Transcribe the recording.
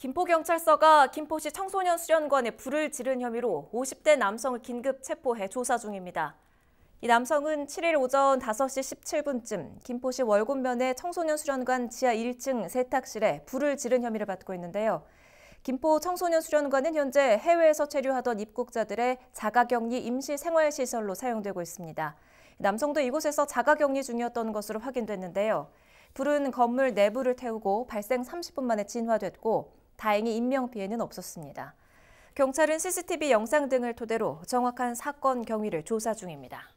김포경찰서가 김포시 청소년 수련관에 불을 지른 혐의로 50대 남성을 긴급 체포해 조사 중입니다. 이 남성은 7일 오전 5시 17분쯤 김포시 월곤면의 청소년 수련관 지하 1층 세탁실에 불을 지른 혐의를 받고 있는데요. 김포 청소년 수련관은 현재 해외에서 체류하던 입국자들의 자가격리 임시 생활시설로 사용되고 있습니다. 남성도 이곳에서 자가격리 중이었던 것으로 확인됐는데요. 불은 건물 내부를 태우고 발생 30분 만에 진화됐고 다행히 인명피해는 없었습니다. 경찰은 CCTV 영상 등을 토대로 정확한 사건 경위를 조사 중입니다.